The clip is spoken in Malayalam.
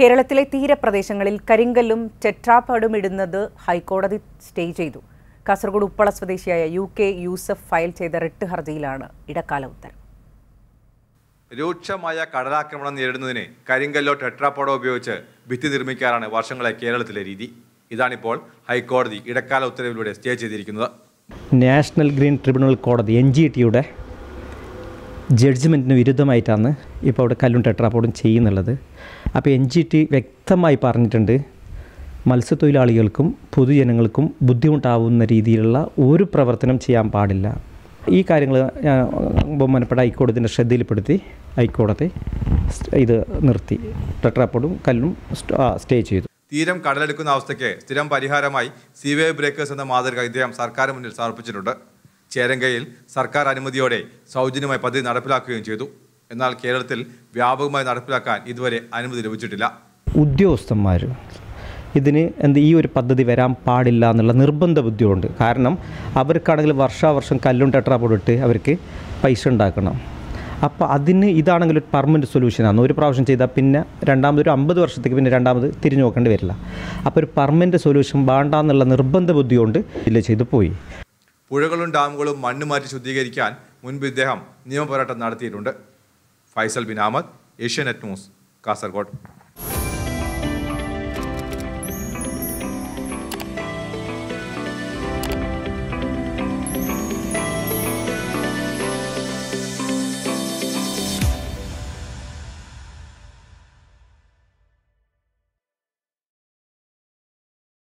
കേരളത്തിലെ തീരപ്രദേശങ്ങളിൽ കരിങ്കല്ലും ചെറ്റാപ്പാടും ഇടുന്നത് ഹൈക്കോടതി സ്റ്റേ ചെയ്തു കാസർഗോഡ് ഉപ്പള സ്വദേശിയായ യു കെ യൂസഫ് ഫയൽ ചെയ്ത റിട്ട് ഹർജിയിലാണ് ഇടക്കാല ഉത്തരവ് രൂക്ഷമായ കടലാക്രമണം നേരിടുന്നതിന് കരിങ്കല്ലോ ടെട്രാപ്പോടോ ഉപയോഗിച്ച് ഭിത്തി നിർമ്മിക്കാറാണ് വർഷങ്ങളെ കേരളത്തിലെ രീതി ഇതാണിപ്പോൾ ഹൈക്കോടതി ഇടക്കാല ഉത്തരവിലൂടെ സ്റ്റേ ചെയ്തിരിക്കുന്നത് നാഷണൽ ഗ്രീൻ ട്രിബ്യൂണൽ കോടതി എൻ ജി ടിയുടെ ജഡ്ജ്മെൻറ്റിന് വിരുദ്ധമായിട്ടാണ് ഇപ്പോൾ അവിടെ കല്ലും ടെട്രാപ്പോഡും ചെയ്യുന്നുള്ളത് അപ്പോൾ എൻ ജി ടി വ്യക്തമായി പറഞ്ഞിട്ടുണ്ട് മത്സ്യത്തൊഴിലാളികൾക്കും പൊതുജനങ്ങൾക്കും ബുദ്ധിമുട്ടാവുന്ന രീതിയിലുള്ള ഒരു പ്രവർത്തനം ചെയ്യാൻ പാടില്ല ഈ കാര്യങ്ങൾ ബൊമ്മനപ്പെട്ട ഹൈക്കോടതിൻ്റെ ശ്രദ്ധയിൽപ്പെടുത്തി ഹൈക്കോടതി ഇത് നിർത്തി ടെട്രാപ്പോഡും കല്ലും സ്റ്റേ ചെയ്തു തീരം കടലെടുക്കുന്ന അവസ്ഥയ്ക്ക് സ്ഥിരം പരിഹാരമായി വേ ബ്രേക്കേഴ്സ് എന്ന മാതൃക ഇദ്ദേഹം സർക്കാർ മുന്നിൽ സമർപ്പിച്ചിട്ടുണ്ട് ചേരങ്കയിൽ സർക്കാർ അനുമതിയോടെ സൗജന്യമായി പദ്ധതി നടപ്പിലാക്കുകയും ചെയ്തു എന്നാൽ കേരളത്തിൽ വ്യാപകമായി നടപ്പിലാക്കാൻ ഇതുവരെ അനുമതി ലഭിച്ചിട്ടില്ല ഉദ്യോഗസ്ഥന്മാർ ഇതിന് എന്ത് ഈ ഒരു പദ്ധതി വരാൻ പാടില്ല എന്നുള്ള നിർബന്ധ ബുദ്ധിയുണ്ട് കാരണം അവർക്കാണെങ്കിൽ വർഷാവർഷം കല്ലും പൊടിട്ട് അവർക്ക് പൈസ ഉണ്ടാക്കണം അപ്പോൾ അതിന് ഇതാണെങ്കിൽ ഒരു പെർമനൻറ്റ് സൊല്യൂഷനാണ് ഒരു പ്രാവശ്യം ചെയ്താൽ പിന്നെ രണ്ടാമത് ഒരു അമ്പത് വർഷത്തേക്ക് പിന്നെ രണ്ടാമത് തിരിഞ്ഞു നോക്കേണ്ടി വരില്ല അപ്പോൾ ഒരു പെർമനൻറ്റ് സൊല്യൂഷൻ വേണ്ട എന്നുള്ള നിർബന്ധ ബുദ്ധിയുണ്ട് ഇല്ല ചെയ്തു പോയി പുഴകളും ഡാമുകളും മണ്ണ് മാറ്റി ശുദ്ധീകരിക്കാൻ മുൻപ് ഇദ്ദേഹം നിയമപോരാട്ടം നടത്തിയിട്ടുണ്ട് ഫൈസൽ ബിൻ അഹമ്മദ് ഏഷ്യാനെറ്റ് ന്യൂസ് കാസർഗോഡ്